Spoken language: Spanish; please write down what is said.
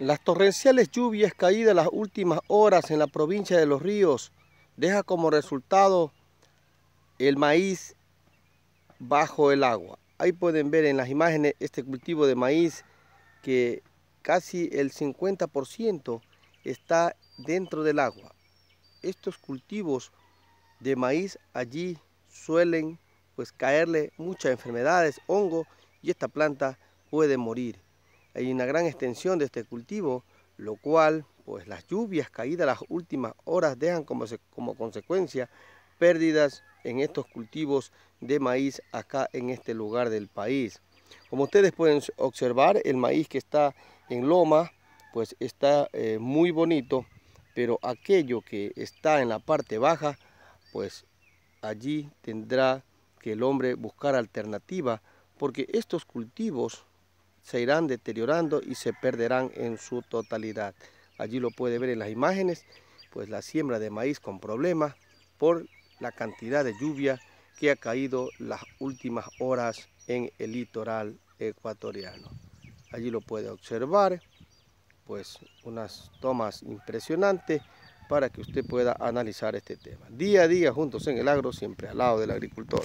Las torrenciales lluvias caídas las últimas horas en la provincia de Los Ríos deja como resultado el maíz bajo el agua. Ahí pueden ver en las imágenes este cultivo de maíz que casi el 50% está dentro del agua. Estos cultivos de maíz allí suelen pues caerle muchas enfermedades, hongo y esta planta puede morir. Hay una gran extensión de este cultivo, lo cual pues las lluvias caídas las últimas horas dejan como, como consecuencia pérdidas en estos cultivos de maíz acá en este lugar del país. Como ustedes pueden observar, el maíz que está en loma, pues está eh, muy bonito, pero aquello que está en la parte baja, pues allí tendrá que el hombre buscar alternativa, porque estos cultivos se irán deteriorando y se perderán en su totalidad. Allí lo puede ver en las imágenes, pues la siembra de maíz con problemas por la cantidad de lluvia que ha caído las últimas horas en el litoral ecuatoriano. Allí lo puede observar, pues unas tomas impresionantes para que usted pueda analizar este tema. Día a día juntos en el agro, siempre al lado del agricultor.